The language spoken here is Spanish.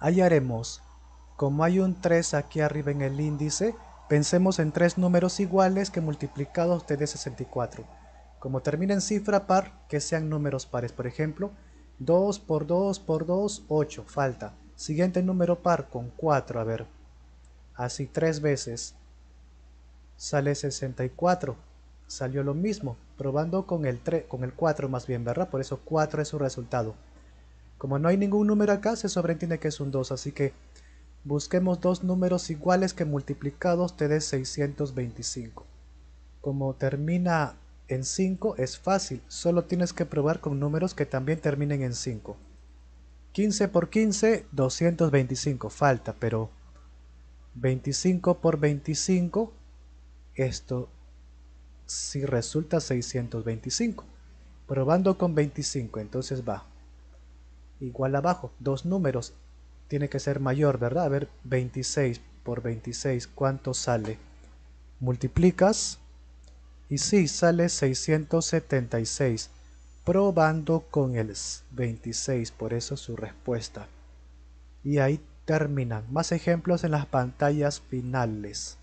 haremos, como hay un 3 aquí arriba en el índice, pensemos en tres números iguales que multiplicados te dé 64. Como termina en cifra par, que sean números pares. Por ejemplo, 2 por 2 por 2, 8, falta. Siguiente número par con 4, a ver. Así tres veces. Sale 64. Salió lo mismo, probando con el, 3, con el 4 más bien, ¿verdad? Por eso 4 es su resultado. Como no hay ningún número acá, se sobreentiende que es un 2, así que busquemos dos números iguales que multiplicados te dé 625. Como termina en 5 es fácil, solo tienes que probar con números que también terminen en 5. 15 por 15, 225, falta, pero 25 por 25, esto sí resulta 625. Probando con 25, entonces va igual abajo, dos números. Tiene que ser mayor, ¿verdad? A ver, 26 por 26, ¿cuánto sale? Multiplicas y sí, sale 676, probando con el 26, por eso su respuesta. Y ahí terminan. Más ejemplos en las pantallas finales.